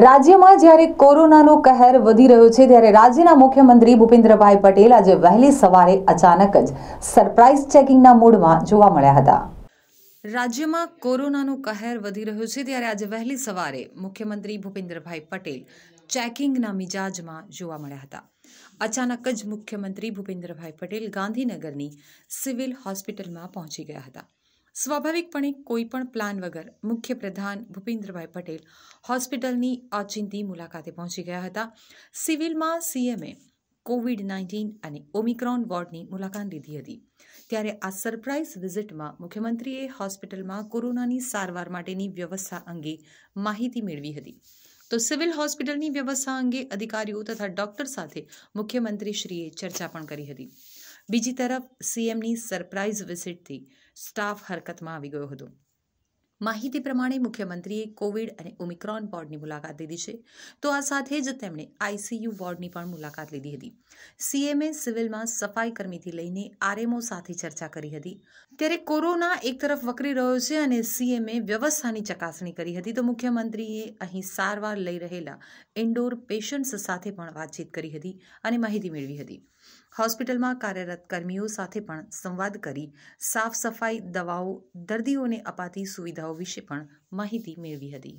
રાજ્યમાં જ્યારે કોરોનાનો કહેર વધી રહ્યો છે ત્યારે રાજ્યના મુખ્યમંત્રી ભૂપેન્દ્રભાઈ પટેલ આજે વહેલી સવારે અચાનક જ સરપ્રાઇઝ ચેકિંગના મૂડમાં જોવા મળ્યા હતા રાજ્યમાં કોરોનાનો કહેર વધી રહ્યો છે ત્યારે આજે વહેલી સવારે મુખ્યમંત્રી ભૂપેન્દ્રભાઈ પટેલ ચેકિંગના મિજાજમાં જોવા મળ્યા હતા અચાનક જ મુખ્યમંત્રી ભૂપેન્દ્રભાઈ પટેલ ગાંધીનગરની સિવિલ હોસ્પિટલમાં પહોંચી ગયા હતા સ્વાભાવિકપણે કોઈપણ પ્લાન વગર મુખ્ય પ્રધાન ભૂપેન્દ્રભાઈ પટેલ હોસ્પિટલની અચિંતી મુલાકાતે પહોંચી ગયા હતા સિવિલમાં સીએમએ કોવિડ નાઇન્ટીન અને ઓમિક્રોન વોર્ડની મુલાકાત લીધી હતી ત્યારે આ સરપ્રાઇઝ વિઝિટમાં મુખ્યમંત્રીએ હોસ્પિટલમાં કોરોનાની સારવાર માટેની વ્યવસ્થા અંગે માહિતી મેળવી હતી તો સિવિલ હોસ્પિટલની વ્યવસ્થા અંગે અધિકારીઓ તથા ડોક્ટર સાથે મુખ્યમંત્રીશ્રીએ ચર્ચા પણ કરી હતી બીજી તરફ સીએમની સરપ્રાઇઝ વિઝિટથી સ્ટાફ હરકતમાં આવી ગયો હતો માહિતી પ્રમાણે મુખ્યમંત્રીએ કોવિડ અને ઓમિક્રોન વોર્ડની મુલાકાત લીધી છે તો આ સાથે જ તેમણે આઈસીયુ વોર્ડની પણ મુલાકાત લીધી હતી સીએમએ સિવિલમાં સફાઈ કર્મીથી લઈને આરએમઓ સાથે ચર્ચા કરી હતી ત્યારે કોરોના એક તરફ વકરી રહ્યો છે અને સીએમએ વ્યવસ્થાની ચકાસણી કરી હતી તો મુખ્યમંત્રીએ અહીં સારવાર લઈ રહેલા ઇન્ડોર પેશન્ટ્સ સાથે પણ વાતચીત કરી હતી અને માહિતી મેળવી હતી હોસ્પિટલમાં કાર્યરત કર્મીઓ સાથે પણ સંવાદ કરી સાફ સફાઈ દવાઓ દર્દીઓને અપાતી સુવિધાઓ પ્રથાઓ વિશે પણ માહિતી મેળવી હતી